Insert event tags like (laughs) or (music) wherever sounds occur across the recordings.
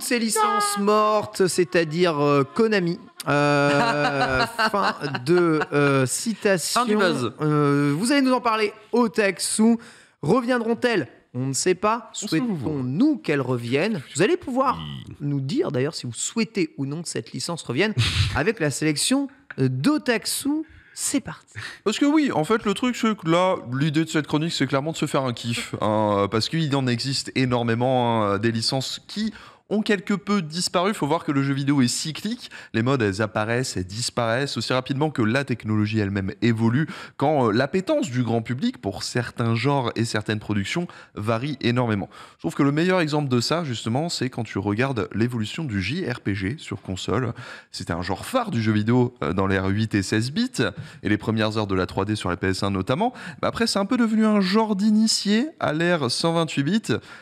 ces licences mortes, c'est-à-dire euh, Konami. Euh, (laughs) fin de euh, citation. vous allez nous en parler au Texou. Reviendront-elles on ne sait pas. Souhaitons-nous qu'elles reviennent Vous allez pouvoir nous dire d'ailleurs si vous souhaitez ou non que cette licence revienne (laughs) avec la sélection d'Otaxu C'est parti. Parce que oui, en fait, le truc, c'est que là, l'idée de cette chronique, c'est clairement de se faire un kiff. Hein, parce qu'il en existe énormément hein, des licences qui ont quelque peu disparu. Il faut voir que le jeu vidéo est cyclique. Les modes, elles apparaissent et disparaissent aussi rapidement que la technologie elle-même évolue, quand euh, l'appétence du grand public pour certains genres et certaines productions varie énormément. Je trouve que le meilleur exemple de ça, justement, c'est quand tu regardes l'évolution du JRPG sur console. C'était un genre phare du jeu vidéo euh, dans l'ère 8 et 16 bits, et les premières heures de la 3D sur la PS1 notamment. après, c'est un peu devenu un genre d'initié à l'ère 128 bits,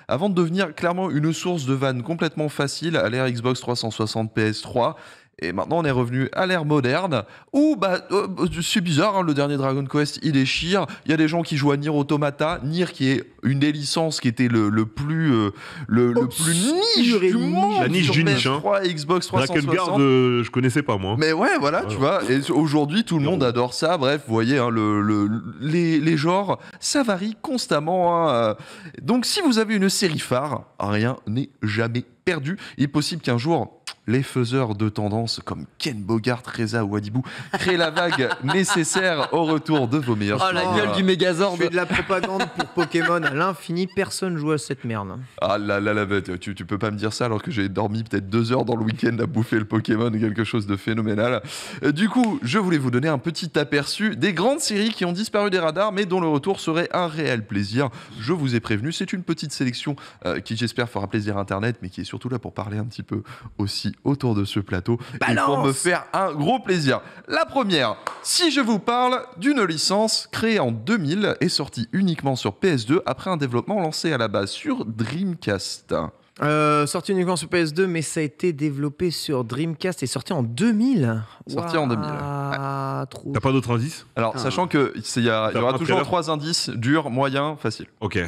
avant de devenir clairement une source de vannes complètement facile à l'ère Xbox 360 PS3. Et maintenant, on est revenu à l'ère moderne où, bah, euh, euh, c'est bizarre, hein, le dernier Dragon Quest, il est chire. Il y a des gens qui jouent à Nier Automata. Nier, qui est une des licences qui était le, le plus, euh, le, plus niche du monde. niche du niche. Hein. Xbox 360. je connaissais pas, moi. Mais ouais, voilà, tu vois. Et aujourd'hui, tout le monde adore ça. Bref, vous voyez, hein, le, les, les, genres, ça varie constamment. Donc, si vous avez une série phare, rien n'est jamais perdu. Il est possible qu'un jour, les faiseurs de tendance comme Ken Bogart, Reza ou Adibou créent la vague (laughs) nécessaire au retour de vos meilleurs Oh la gueule du Megazord Je fais de la propagande pour Pokémon à l'infini, personne joue à cette merde. Ah là là là, tu, peux pas me dire ça alors que j'ai dormi peut-être deux heures dans le week-end à bouffer le Pokémon, quelque chose de phénoménal. Euh, du coup, je voulais vous donner un petit aperçu des grandes séries qui ont disparu des radars mais dont le retour serait un réel plaisir. Je vous ai prévenu, c'est une petite sélection euh, qui j'espère fera plaisir à Internet mais qui est sur surtout là pour parler un petit peu aussi autour de ce plateau et pour me faire un gros plaisir. La première, si je vous parle d'une licence créée en 2000 et sortie uniquement sur PS2 après un développement lancé à la base sur Dreamcast. Euh, sortie uniquement sur PS2, mais ça a été développé sur Dreamcast et sorti en 2000. Sorti en 2000. T'as pas d'autres indices Alors, ah. sachant que il y, y, aura toujours trois indices dur, moyen, facile. Ok.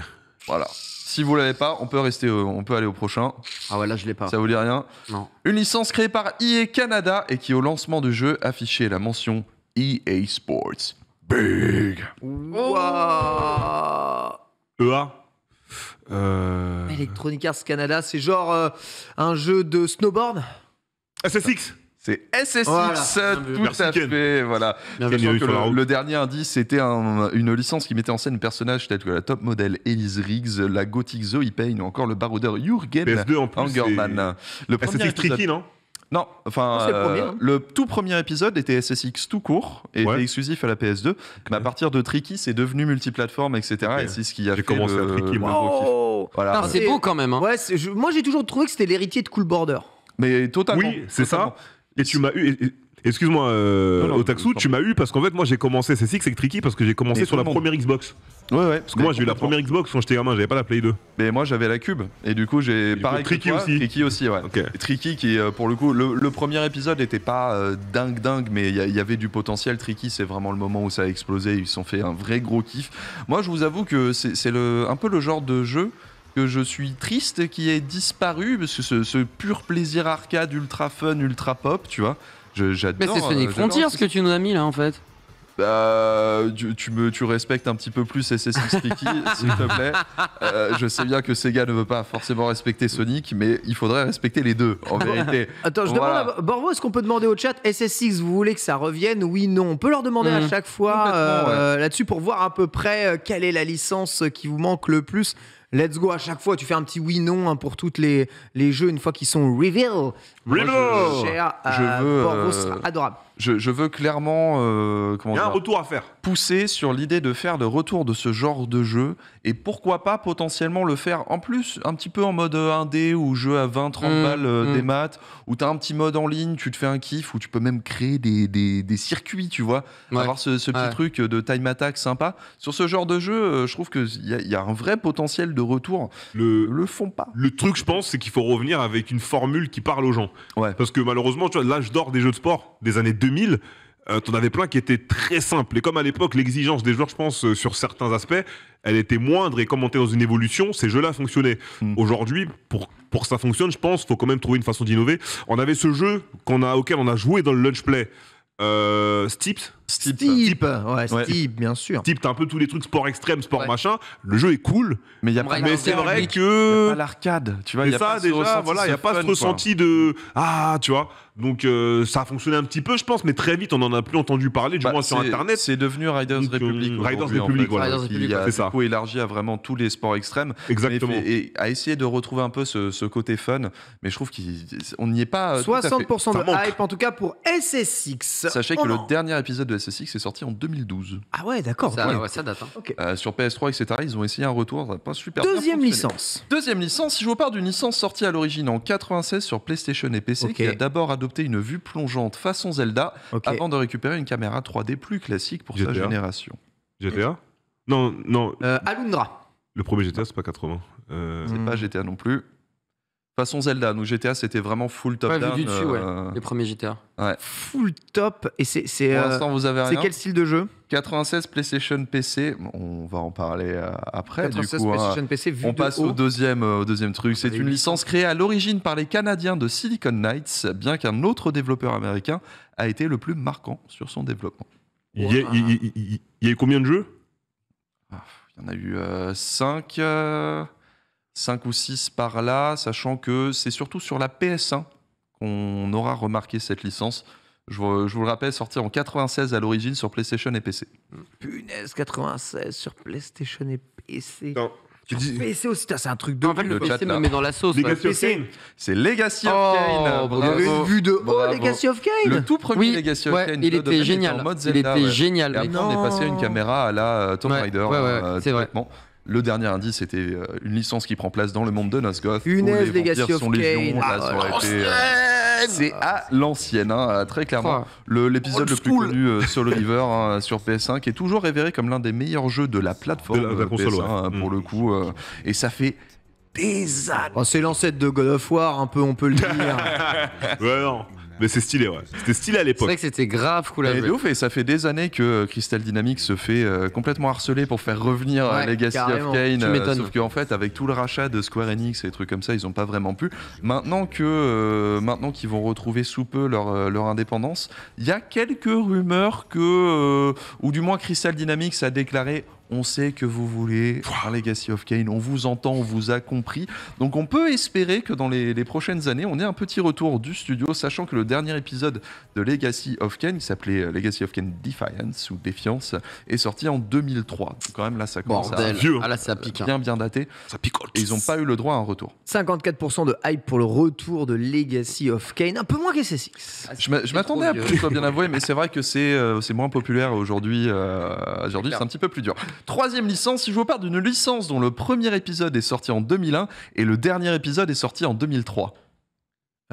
Voilà. Si vous l'avez pas, on peut rester, euh, on peut aller au prochain. Ah ouais, là je l'ai pas. Ça vous dit rien Non. Une licence créée par EA Canada et qui au lancement du jeu affichait la mention EA Sports Big. Waouh e EA. Electronic Arts Canada, c'est genre euh, un jeu de snowboard. SSX. C'est SSX, tout à fait. Voilà. le, dernier indice, c'était une licence qui mettait en scène personnages tels que la top modèle Elise Riggs, la gothique Zoe Payne ou encore le baroudeur Jürgen Angerman. Le SSX eh, tricky, non non, enfin, euh, hein. le, tout premier épisode était SSX tout court et était exclusif à la PS2. Mais à partir de Tricky, c'est devenu multiplateforme, etc. Et c'est ce qui a fait commencé à Tricky. Voilà. Ah, c'est beau quand même. Hein. moi, j'ai toujours trouvé que c'était l'héritier de Cool Border. Mais totalement. Oui, c'est ça. Et tu m'as eu. Excuse-moi, au euh, Otaksu, tu m'as eu parce qu'en fait, moi j'ai commencé CSX et Tricky parce que j'ai commencé sur la première Xbox. Ouais, ouais. Parce que moi j'ai eu la première Xbox quand j'étais gamin, j'avais pas la Play 2. Mais moi j'avais la Cube. Et du coup, j'ai pareil. Tricky aussi. Tricky aussi, ouais. Tricky qui, euh, pour le coup, le, premier épisode n'était pas euh, dingue dingue, mais il y, y, avait du potentiel. Tricky, c'est vraiment le moment où ça a explosé. Ils se sont fait un vrai gros kiff. Moi, je vous avoue que c'est un peu le genre de jeu je suis triste qui ait disparu, parce que ce, pur plaisir arcade, ultra fun, ultra pop, tu vois. J'adore. Mais c'est Sonic euh, Frontier ce que tu nous as mis là en fait. Bah, tu, me, tu respectes un petit peu plus SSX (laughs) s'il te plaît. Euh, je sais bien que Sega ne veut pas forcément respecter Sonic, mais il faudrait respecter les deux, en vérité. (laughs) Attends, je demande à Borvo, est-ce qu'on peut demander au chat SSX, vous voulez que ça revienne Oui, non. On peut leur demander à mhm. chaque fois euh, là-dessus pour voir à peu près quelle est la licence qui vous manque le plus let's go à chaque fois. Tu fais un petit oui-non hein, pour tous les, les jeux une fois qu'ils sont reveal. Reveal euh, je, veux, euh, adorable je, veux clairement euh, Il y a un retour à faire. pousser sur l'idée de faire le retour de ce genre de jeu et pourquoi pas potentiellement le faire en plus un petit peu en mode 1D euh, ou jeu à 20-30 mm, balles euh, des mm. maths où tu as un petit mode en ligne, tu te fais un kiff où tu peux même créer des, des, circuits, tu vois, avoir ce, ce petit truc de time attack sympa. Sur ce genre de jeu, je trouve qu'il y, y a un vrai potentiel de retour. Le, font pas. Le truc, je pense, c'est qu'il faut revenir avec une formule qui parle aux gens. Ouais. Parce que malheureusement, tu vois, l'âge d'or des jeux de sport des années 2000 2000, euh, t'en avais plein qui étaient très simples. Et comme à l'époque, l'exigence des joueurs, je pense, euh, sur certains aspects, elle était moindre. Et comme on était dans une évolution, ces jeux-là fonctionnaient. Hmm. Aujourd'hui, pour, pour que ça fonctionne, je pense, faut quand même trouver une façon d'innover. On avait ce jeu qu'on a, auquel on a joué dans le lunch play, euh, Stips, Steep. ouais, Steep, bien sûr. Steep, t'as un peu tous les trucs sport extrême, sport machin. Le jeu est cool, mais, y c'est vrai que. a pas l'arcade, tu vois. y a ça, pas déjà, voilà, il n'y a pas ce ressenti de. Ah, tu vois. Donc euh, ça a fonctionné un petit peu, je pense, mais très vite, on n'en a plus entendu parler, du bah, moins sur Internet. C'est devenu Riders euh, Republic. Riders Republic, voilà. Qui a ça. élargi à vraiment tous les sports extrêmes. Exactement. et à essayer de retrouver un peu ce, côté fun, mais je trouve qu'on n'y est pas. 60% euh, de hype, en tout cas, pour SSX Sachez que le dernier épisode de SSX est c'est sorti en 2012. Ah ouais, d'accord. Ça, date. Hein. Euh, sur PS3, etc., ils ont essayé un retour, ça pas super Deuxième licence. Deuxième licence, si je vous parle d'une licence sortie à l'origine en 96 sur PlayStation et PC, qui a d'abord adopté une vue plongeante façon Zelda, avant de récupérer une caméra 3D plus classique pour sa génération. GTA Non, non. Euh, Alundra. Le premier GTA, c'est pas 80. Euh... C'est pas GTA non plus façon Zelda. Nous, GTA, c'était vraiment full top-down. vu du dessus, ouais. Euh, les premiers GTA. Ouais. Full top. Et c'est. Pour euh, l'instant, vous avez rien. C'est quel style de jeu 96 PlayStation PC. On va en parler euh, après. 96 hein. PlayStation PC. Vu on passe au deuxième, au deuxième truc. C'est une licence créée à l'origine par les Canadiens de Silicon Knights, bien qu'un autre développeur américain a été le plus marquant sur son développement. Il y, a eu combien de jeux ah, Il y en a eu 5. 5 ou 6 par là, sachant que c'est surtout sur la PS1 qu'on aura remarqué cette licence. Je vous, le rappelle, sorti en 96 à l'origine sur PlayStation et PC. Punaise, 96 sur PlayStation et PC. Non. Tu dis... PC aussi, c'est un truc de en le, PC me met dans la sauce. Legacy C'est Legacy of oh, Kane. Bravo, de haut, Legacy of Kane. Le tout premier oui, Legacy of Il était génial. Était mode il était génial. on est passé à une oh. caméra à la euh, Tomb Raider. Euh, c'est vrai. Le dernier indice était euh, une licence qui prend place dans le monde de Nosgoth. Une les, les ah, euh, c'est à l'ancienne, hein, euh, très clairement. l'épisode le, plus connu, Soul sur hein, PS5, est toujours révéré comme l'un des meilleurs jeux de la plateforme hein, pour mm. le coup. et ça fait des années. Oh, c'est l'ancêtre de God of War, un peu, on peut le dire. (laughs) Mais c'est stylé, ouais. C'était stylé à l'époque. C'est vrai que c'était grave cool à jouer. ouf, et ça fait des années que euh, Crystal Dynamics se fait euh, complètement harceler pour faire revenir euh, Legacy of Kane. sauf qu'en fait, avec tout le rachat de Square Enix et des trucs comme ça, ils n'ont pas vraiment pu. Maintenant que maintenant qu'ils vont retrouver sous peu leur, leur indépendance, il y a quelques rumeurs que, ou du moins Crystal Dynamics a déclaré on sait que vous voulez voir Legacy of Kane. On vous entend, on vous a compris. Donc on peut espérer que dans les, prochaines années, on ait un petit retour du studio, sachant que le dernier épisode de Legacy of Kane, qui s'appelait Legacy of Kane Defiance ou Défiance, est sorti en 2003. quand même là, ça commence à, vieux. Hein. Ah, ça pique, hein. bien bien daté. Ça ils n'ont pas eu le droit à un retour. 54% de hype pour le retour de Legacy of Kane, un peu moins que 6 ah, je m'attendais à plus, bien avouer, mais c'est vrai que c'est euh, moins populaire aujourd'hui. Euh, aujourd'hui, c'est un petit peu plus dur. Troisième licence, si je vous parle d'une licence dont le premier épisode est sorti en 2001 et le dernier épisode est sorti en 2003.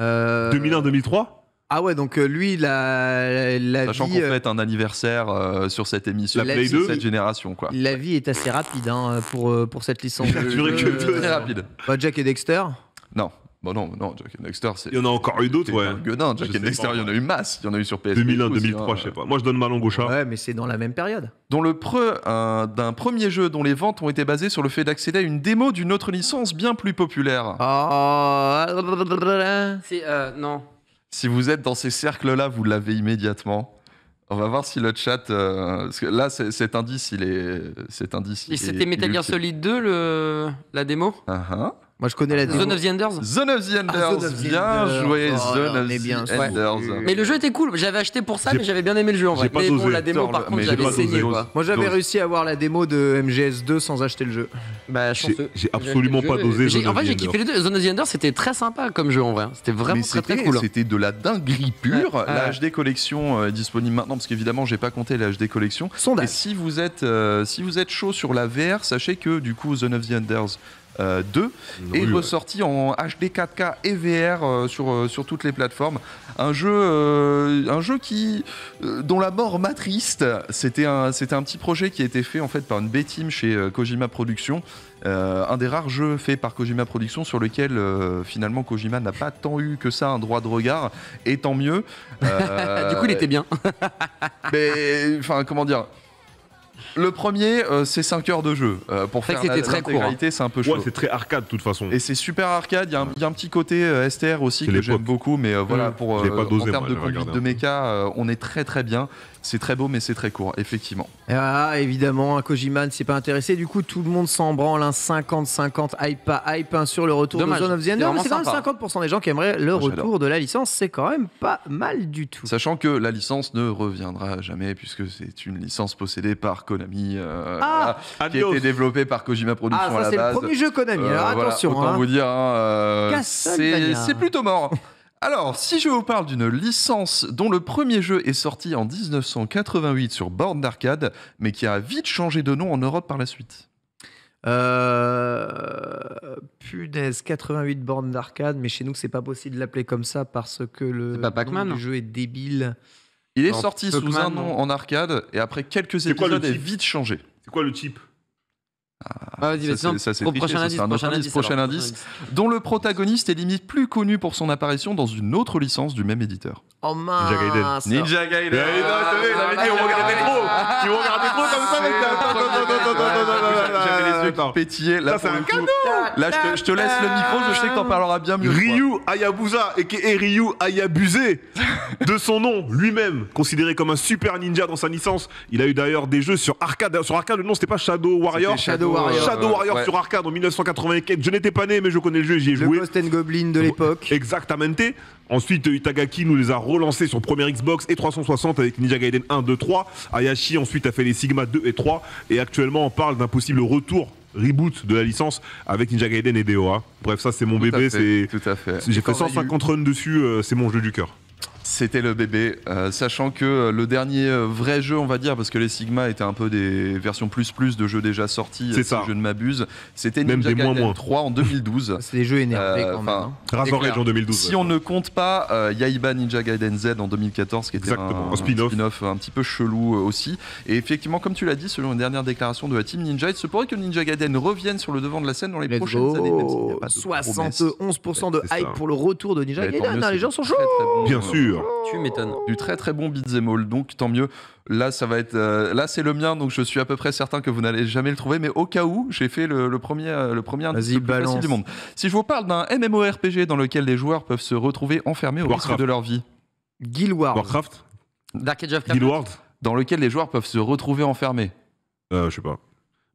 2001-2003 euh, ah ouais, donc euh, lui, la, la Sachant qu'on euh, fête un anniversaire sur cette émission, la cette génération, quoi. La vie est assez rapide hein, pour, pour cette licence. (laughs) Très rapide. Jack et Dexter Non, Bon, bah non, non, Jack Dexter, c'est. Il y en a encore eu d'autres, ouais. Gueudin, Jack Dexter, il y en a eu masse. Il y en a eu sur PS 2001, 2003, je sais pas. Moi, je donne ma langue au chat. Ouais, mais c'est dans la même période. Dont le pre euh, d'un premier jeu dont les ventes ont été basées sur le fait d'accéder à une démo d'une autre licence bien plus populaire. Oh. Ah. C'est. Euh, non. Si vous êtes dans ces cercles-là, vous l'avez immédiatement. On va voir si le chat. Euh, parce là, cet indice, il est. Cet indice. Et c'était Metal Gear Solid 2, le, la démo uh moi, je connais la Zone of the Enders Zone of the Enders, bien ah, joué, Zone of the oh, Mais le jeu était cool, j'avais acheté pour ça, mais j'avais bien aimé le jeu en vrai. Mais bon, la démo, par contre, j'avais saigné. Moi, j'avais réussi à avoir la démo de MGS2 sans acheter le jeu. Bah, J'ai absolument pas dosé En fait, j'ai kiffé les deux. Zone of the Enders, c'était très sympa comme jeu en vrai. C'était vraiment très très cool. C'était de la dinguerie pure. La HD Collection euh, est disponible maintenant, parce qu'évidemment, j'ai pas compté la HD Collection. Et euh, si vous êtes chaud sur la VR, sachez que du coup, Zone of the Enders 2 euh, et est ressorti en HD 4K et VR euh, sur, euh, sur toutes les plateformes. Un jeu, un jeu qui, dont la mort m'attriste. C'était un, c'était un petit projet qui a été fait en fait par une B-team chez Kojima Productions. un des rares jeux faits par Kojima Productions sur lequel finalement Kojima n'a pas tant eu que ça un droit de regard, et tant mieux. (laughs) du coup, il était bien. (laughs) mais enfin, comment dire le premier, euh, c'est 5 heures de jeu. Euh, pour faire très hein. c'est un peu chaud. c'est très arcade de toute façon. Et c'est super arcade. Il y, a un petit côté euh, STR aussi que j'aime beaucoup, mais voilà, mmh. pour, en termes de conduite de méca, on est très très bien. C'est très beau, mais c'est très court, effectivement. Ah, évidemment, Kojima ne s'est pas intéressé. Du coup, tout le monde s'en branle. Un hein. 50-50, hype pas hype sur le retour de Zone of the C'est quand même 50% des gens qui aimeraient le retour de la licence. C'est quand même pas mal du tout. Sachant que la licence ne reviendra jamais, puisque c'est une licence possédée par Konami, euh, ah, qui a été développée par Kojima ah, Productions à la base. C'est le premier jeu Konami, alors euh, attention. autant hein. vous dire, hein, euh, c'est plutôt mort. (laughs) Alors, si je vous parle d'une licence dont le premier jeu est sorti en 1988 sur borne d'arcade, mais qui a vite changé de nom en Europe par la suite. Euh... 88 borne d'arcade, mais chez nous c'est pas possible de l'appeler comme ça parce que le, hein. jeu est débile. Il est sorti sous un nom en arcade et après quelques épisodes, il vite changé. C'est quoi le type ah, ah vas ça, c'est, ça, prochain, indice, prochain, indice, dont le protagoniste est limite plus connu pour son apparition dans une autre licence du même éditeur. Oh mince Ninja Gaiden. Ninja Gaiden. Ninja Gaiden. Ah, non, dit, on ah, regardait trop. Tu regardais trop comme ça, mec. J'avais les yeux pétillés. Là, c'est un cadeau. Là, je te laisse le micro. Je sais que t'en parleras bien mieux. Ryu Hayabusa, et Ryu Hayabusa de son nom lui-même, considéré comme un super ninja dans sa licence. Il a eu d'ailleurs des jeux sur arcade. Sur arcade, le nom c'était pas Shadow Warrior. Shadow Shadow Warrior. sur arcade en 1994. Je n'étais pas né, mais je connais le jeu, j'y ai joué. Le Ghost and Goblin de l'époque. Exactement. Ensuite, Itagaki nous les a relancés sur premier Xbox et 360 avec Ninja Gaiden 1, 2, 3. Ayashi ensuite a fait les Sigma 2 et 3. Et actuellement, on parle d'un possible retour reboot de la licence avec Ninja Gaiden et DOA. Bref, ça c'est mon bébé, j'ai fait 150 runs dessus, euh, c'est mon jeu du cœur. C'était le bébé, euh, sachant que euh, le dernier euh, vrai jeu, on va dire, parce que les Sigma étaient un peu des versions plus plus de jeux déjà sortis, si je ne m'abuse, c'était Ninja Gaiden 3 en 2012. (laughs) C'est des jeux énervés quand même. en 2012. Hein. Si on ne compte pas Yaiba Ninja Gaiden Z en 2014, qui était un, spin-off un petit peu chelou aussi. Et effectivement, comme tu l'as dit, selon une dernière déclaration de la team Ninja, il se pourrait que Ninja Gaiden revienne sur le devant de la scène dans les prochaines années. 71% de hype pour le retour de Ninja Gaiden. les gens sont chauds Bien sûr tu m'étonnes. Du très très bon beat'em all, donc tant mieux. Là, ça va être. Euh, là, c'est le mien, donc je suis à peu près certain que vous n'allez jamais le trouver, mais au cas où, j'ai fait le, premier, le premier euh, du monde. Si je vous parle d'un MMORPG dans lequel les joueurs peuvent se retrouver enfermés au risque de leur vie, Guild Wars. Warcraft Dark Age of Guild Wars dans lequel les joueurs peuvent se retrouver enfermés. Euh, je sais pas.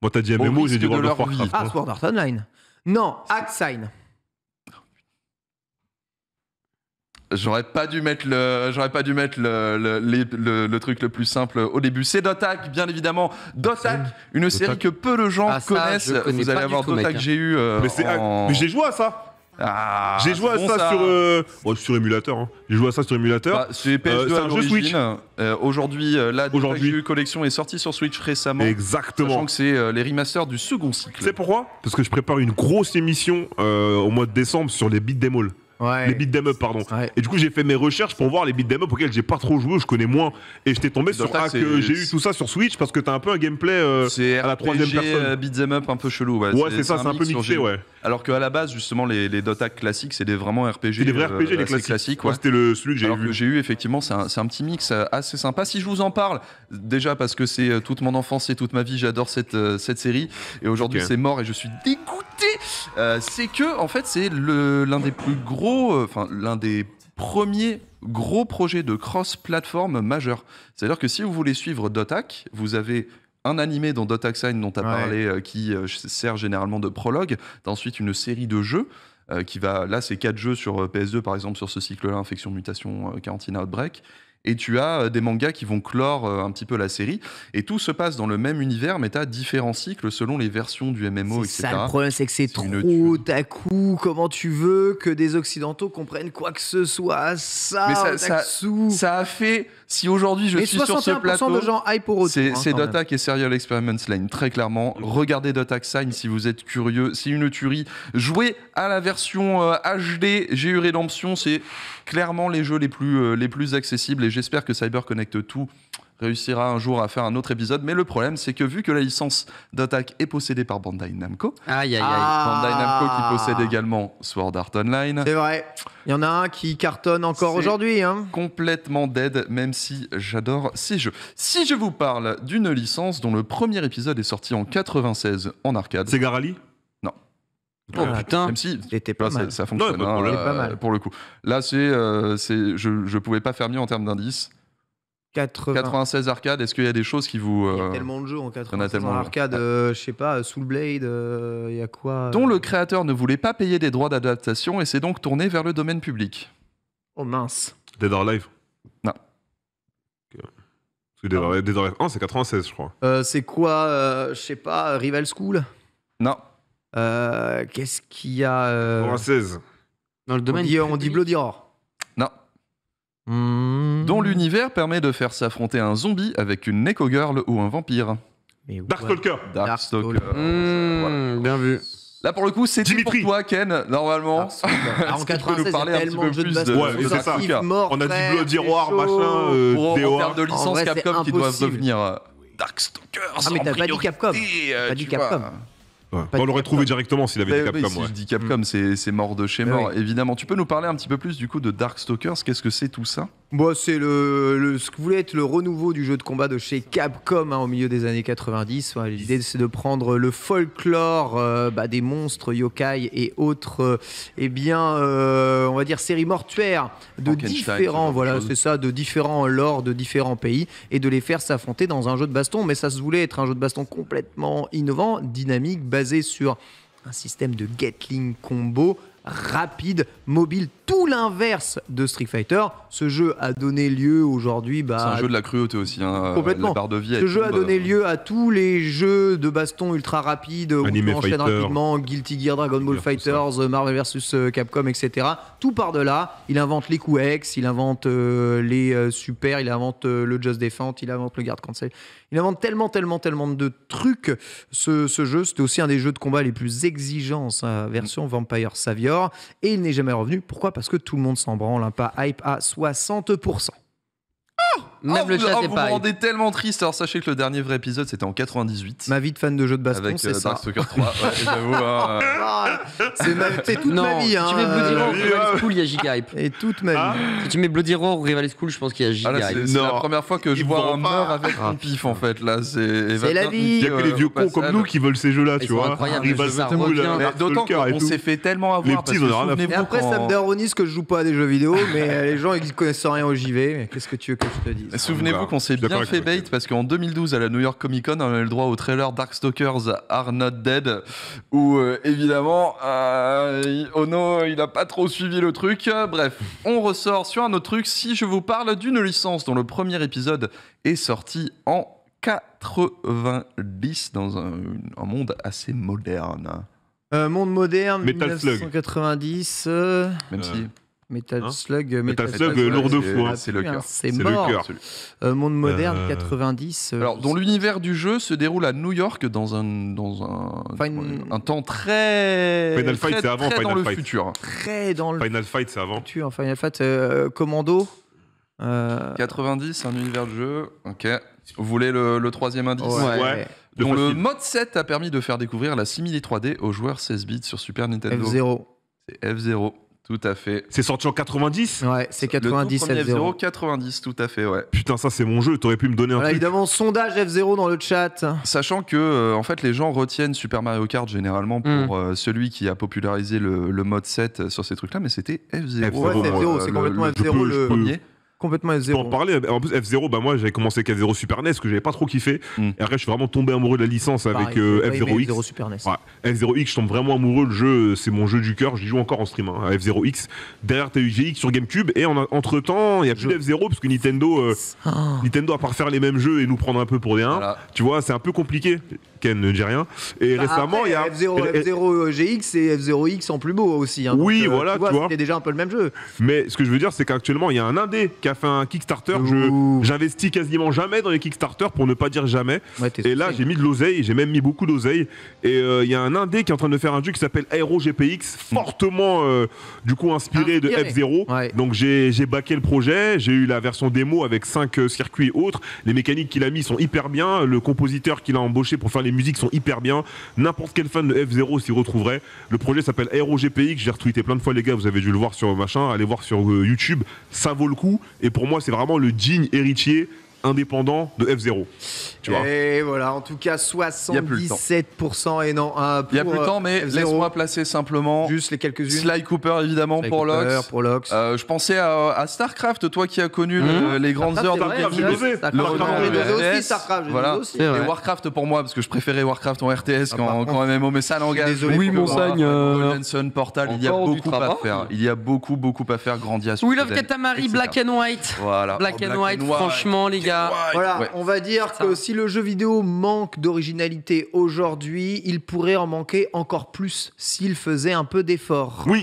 Moi, t'as dit MMO, j'ai dit World of Warcraft. Ah, Art Online. Non, Axine. J'aurais pas dû mettre le, j'aurais pas dû mettre le, truc le plus simple au début. C'est DoTAC, bien évidemment. Dotak, une série que peu de gens ah, connaissent. Vous allez avoir tout, hein. j'ai eu. Euh, mais, j'ai joué à ça. Hein. j'ai joué, à ça, sur émulateur. J'ai joué à ça sur émulateur. c'est un jeu Switch. Euh, aujourd'hui, euh, la collection est sortie sur Switch récemment. Exactement. Sachant que c'est les remasters du second cycle. C'est pourquoi Parce que je prépare une grosse émission au mois de décembre sur les beats all Ouais. Les beat'em up, pardon. Et du coup, j'ai fait mes recherches pour voir les beat'em up auxquels j'ai pas trop joué, je connais moins. Et j'étais tombé sur ça, que j'ai eu tout ça sur Switch parce que t'as un peu un gameplay euh, à la troisième personne. Euh, beat'em up un peu chelou. Ouais, ouais c'est ça, c'est un, peu mixé, ouais. Alors qu'à la base, justement, les, les Dota classiques, c'est des vraiment RPG. des vrais euh, RPG, les classiques. ouais. C'était celui que j'ai j'ai eu, effectivement, c'est un, un, petit mix assez sympa. Si je vous en parle, déjà parce que c'est toute mon enfance et toute ma vie, j'adore cette, cette série. Et aujourd'hui, c'est mort et je suis dégoûté. c'est que, en fait, c'est l'un des plus gros euh, l'un des premiers gros projets de cross-plateforme majeur. C'est-à-dire que si vous voulez suivre Dotac, vous avez un animé dans Dotac Sign dont tu as parlé euh, qui euh, sert généralement de prologue, ensuite une série de jeux. qui va là c'est quatre jeux sur PS2 par exemple sur ce cycle là infection mutation quarantine outbreak et tu as euh, des mangas qui vont clore euh, un petit peu la série, et tout se passe dans le même univers, mais tu as différents cycles selon les versions du MMO, etc. Ça, le problème, c'est que c'est trop une... comment tu veux que des Occidentaux comprennent quoi que ce soit, ça, ça, a fait, si aujourd'hui je suis sur ce plateau, de gens hype c'est, Dota qui est Serial Experiments Line, très clairement. Regardez Dota Sign si vous êtes curieux, c'est une tuerie. Jouez à la version HD, euh, j'ai eu Rédemption. c'est clairement les jeux les plus, euh, les plus accessibles et j'espère que Cyber Connect 2 réussira un jour à faire un autre épisode. Mais le problème, c'est que vu que la licence d'attaque est possédée par Bandai Namco, Bandai Namco qui ah. possède également Sword Art Online. C'est vrai. Il y en a un qui cartonne encore aujourd'hui. Hein. Complètement dead, même si j'adore ces jeux. Si je vous parle d'une licence dont le premier épisode est sorti en 96 en arcade. C'est Garali Oh putain, même si pas mal. Ça, fonctionne pas hein, euh, mal. pour le coup. Là, c'est, euh, c'est, je, je pouvais pas faire mieux en termes d'indices. 96 arcade, est-ce qu'il y a des choses qui vous. Il y a euh, tellement de jeux en 96 en arcade, je sais pas, Soul Blade, il y a quoi Dont le créateur ne voulait pas payer des droits d'adaptation et s'est donc tourné vers le domaine public. Oh mince. Dead or Alive Non. Dead or Alive c'est 96, je crois. c'est quoi, je sais pas, Rival School Non. Euh, qu'est-ce qu'il y a euh... Dans le domaine. On dit, on dit Bloody Roar. Non. Hmm. Dont l'univers permet de faire s'affronter un zombie avec une Neko Girl ou un vampire. Darkstalker. Darkstalker. Hmm, bien vu. Là, pour le coup, c'est pour toi, Ken, normalement. en 96, nous parler un petit peu de, base. ouais, On a dit Bloody Roar, machin, euh, pour, en termes de licence Capcom qui doivent devenir euh, Darkstalkers. Ah, mais t'as pas dit Capcom. Pas dit Capcom. Bah, on l'aurait trouvé directement s'il avait eh dit Capcom. si je dis Capcom, mm. c'est mort de chez eh mort, évidemment. Tu peux nous parler un petit peu plus du coup de Darkstalkers Qu'est-ce que c'est tout ça c'est le, ce que voulait être le renouveau du jeu de combat de chez Capcom hein, au milieu des années 90. L'idée, c'est de prendre euh, le folklore euh, bah, des monstres, yokai et autres, euh, eh bien, on va dire, séries mortuaires de différents, voilà, c'est ça, de différents lores de différents pays et de les faire s'affronter dans un jeu de baston. Mais ça se voulait être un jeu de baston complètement innovant, dynamique, basé sur un système de Gatling combo rapide, mobile, tout l'inverse de Street Fighter. Ce jeu a donné lieu aujourd'hui. Bah, c'est un jeu de la cruauté aussi. Hein, euh, complètement. de Ce jeu a donné euh, lieu à tous les jeux de baston ultra rapides où on enchaîne rapidement Guilty Gear, Dragon Ball Fighters, euh, Marvel vs Capcom, etc. Tout par de là. Il invente les coups X, il invente les super, il invente le Just Defend, il invente le Guard Cancel. Il invente tellement, tellement, tellement de trucs. Ce, ce jeu, c'était aussi un des jeux de combat les plus exigeants, sa version Vampire Savior. Et il n'est jamais revenu. Pourquoi parce que tout le monde s'en branle, un hein. pas hype à 60%. Même oh, le chat oh, est vous pareil. rendez tellement triste. Alors sachez que le dernier vrai épisode c'était en 98. Ma vie de fan de jeux de baston, c'est Avec euh, ça. Darkstalker 3. (laughs) j'avoue. Hein. Ah, c'est toute ma vie. Si tu mets Bloody Roar, Rival School, il y a hype. Et toute ma vie. Si tu mets Bloody Roar ou Rival School, je pense qu'il y a Giga ah, hype. c'est la première fois que je vois un meurt avec un pif en fait. Là, c'est la vie. Il y a que les vieux cons comme nous qui veulent ces jeux-là, tu vois. Rival euh, D'autant qu'on s'est fait tellement avoir. Et après, ça me déronise que je joue pas à des jeux vidéo, mais les gens ils connaissent rien au JV. Qu'est-ce que tu veux que je te dise Souvenez-vous qu'on s'est bien fait bait parce qu'en 2012 à la New York Comic Con, on a le droit au trailer Darkstalkers Are Not Dead où euh, évidemment oh Ono il n'a pas trop suivi le truc. Bref, on ressort sur un autre truc. Si je vous parle d'une licence dont le premier épisode est sorti en 90 dans un, monde assez moderne. Un euh, monde moderne, Metal 1990. Même si. Metal hein Slug, Metal, Slug, lourd de foi. C'est le cœur. C'est mort. Le euh, monde moderne, 90. Euh, euh, alors, dont l'univers du jeu se déroule à New York dans un, dans un, un temps très. Final Fight, c'est avant dans le futur. Très dans le. Final Fight, c'est avant. Final Fight, Commando. 90, un univers de jeu. Ok. Vous voulez le, le troisième indice ouais. ouais. Dont le mode 7 a permis de faire découvrir la simili 3D aux joueurs 16 bits sur Super Nintendo. F0. C'est F0. Tout à fait. C'est sorti en 90 Ouais, c'est 90 F0. 90, tout à fait, ouais. Putain, ça c'est mon jeu, t'aurais pu me donner un truc. Évidemment, sondage F0 dans le chat. Sachant que, euh, en fait, les gens retiennent Super Mario Kart généralement pour mm. euh, celui qui a popularisé le, mode 7 euh, sur ces trucs-là, mais c'était F0. F0 c'est complètement F0 le premier complètement F0. Pour en parler, en plus F0, bah moi j'avais commencé avec F0 Super NES que j'avais pas trop kiffé. Hmm. Et après je suis vraiment tombé amoureux de la licence avec F0X. F0 0 x je tombe vraiment amoureux. Le jeu, euh, c'est mon jeu du cœur. J'y joue encore en stream. Hein. F0X. Derrière t'as eu sur GameCube et en, entre temps il y a plus f 0 parce que Nintendo, euh, ah. Nintendo à part faire les mêmes jeux et nous prendre un peu pour des uns, tu vois, c'est un peu compliqué dis rien Et bah, récemment, il y a. F0, GX et F0X en plus beau aussi. Hein. oui, euh, voilà, tu vois. C'était déjà un peu le même jeu. Mais ce que je veux dire, c'est qu'actuellement, il y a un indé qui a fait un Kickstarter. J'investis quasiment jamais dans les Kickstarter pour ne pas dire jamais. et là, j'ai mis de l'oseille, j'ai même mis beaucoup d'oseille. Et euh, il y a un indé qui est en train de faire un jeu qui s'appelle Aero GPX, fortement euh, du coup inspiré, de F0. Donc j'ai baqué le projet, j'ai eu la version démo avec 5 circuits et autres. Les mécaniques qu'il a mis sont hyper bien. Le compositeur qu'il a embauché pour faire les musiques sont hyper bien. N'importe quel fan de F0 s'y retrouverait. Le projet s'appelle Aerogpx. J'ai retweeté plein de fois, les gars. Vous avez dû le voir sur machin. Allez voir sur euh, YouTube. Ça vaut le coup. Et pour moi, c'est vraiment le digne héritier indépendant de F0. Tu vois. Et voilà, en tout cas 77% et non un Il n'y a plus le temps, mais euh, laisse-moi placer simplement juste les quelques Sly Cooper évidemment pour Lox. Euh, je pensais à, StarCraft, toi qui as connu mmh. les grandes heures de StarCraft, voilà. Et Warcraft pour moi parce que je préférais Warcraft en RTS ah, qu'en MMO, mais ça l'engage. Oui, Monsagne. Portal, il y a beaucoup à faire. Il y a beaucoup beaucoup à faire. Grandia. We love Katamari Black and White. Black and White, franchement les gars voilà, on va dire que si le jeu vidéo manque d'originalité aujourd'hui, il pourrait en manquer encore plus s'il faisait un peu d'effort. Oui,